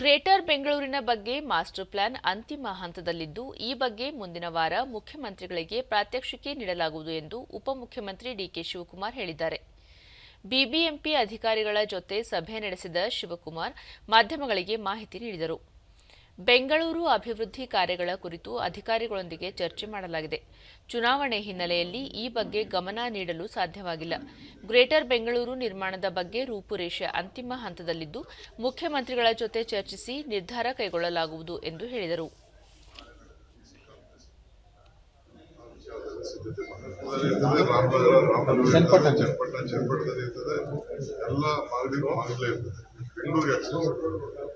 greater ಬೆಂಗಳೂರಿನ ಬಗ್ಗೆ master plan ಅಂತಿಮ ಹಂತದಲ್ಲಿದ್ದು ಈ ಬಗ್ಗೆ ಮುಂದಿನ ವಾರ ಮುಖ್ಯಮಂತ್ರಿಗಳಿಗೆ ಪ್ರಾತ್ಯಕ್ಷಿಕೆ ನೀಡಲಾಗುವುದು ಎಂದು ಉಪಮುಖ್ಯಮಂತ್ರಿ ಡಿಕೆ ಶಿವಕುಮಾರ್ ಹೇಳಿದ್ದಾರೆ ಬಿಬಿಎಂಪಿ ಅಧಿಕಾರಿಗಳ ಜೊತೆ ಸಭೆ ನಡೆಸಿದ ಶಿವಕುಮಾರ್ ಮಾಧ್ಯಮಗಳಿಗೆ ಮಾಹಿತಿ ನೀಡಿದರು ಬೆಂಗಳೂರು ಅಭಿವೃದ್ಧಿ ಕಾರ್ಯಗಳ ಕುರಿತು ಅಧಿಕಾರಿಗಳೊಂದಿಗೆ ಚರ್ಚೆ ಮಾಡಲಾಗಿದೆ ಚುನಾವಣೆ ಹಿನ್ನೆಲೆಯಲ್ಲಿ ಈ ಬಗ್ಗೆ ಗಮನ ನೀಡಲು ಸಾಧ್ಯವಾಗಿಲ್ಲ ಗ್ರೇಟರ್ ಬೆಂಗಳೂರು ನಿರ್ಮಾಣದ ಬಗ್ಗೆ ರೂಪುರೇಷೆ ಅಂತಿಮ ಹಂತದಲ್ಲಿದ್ದು ಮುಖ್ಯಮಂತ್ರಿಗಳ ಜೊತೆ ಚರ್ಚಿಸಿ ನಿರ್ಧಾರ ಕೈಗೊಳ್ಳಲಾಗುವುದು ಎಂದು ಹೇಳಿದರು